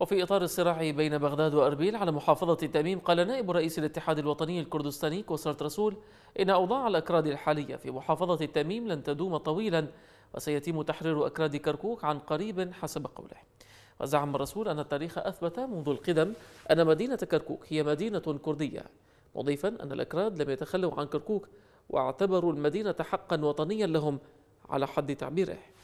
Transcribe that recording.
وفي إطار الصراع بين بغداد وأربيل على محافظة التأميم قال نائب رئيس الاتحاد الوطني الكردستاني كوسرة رسول إن أوضاع الأكراد الحالية في محافظة التأميم لن تدوم طويلا وسيتم تحرير أكراد كركوك عن قريب حسب قوله وزعم الرسول أن التاريخ أثبت منذ القدم أن مدينة كركوك هي مدينة كردية مضيفا أن الأكراد لم يتخلوا عن كركوك واعتبروا المدينة حقا وطنيا لهم على حد تعبيره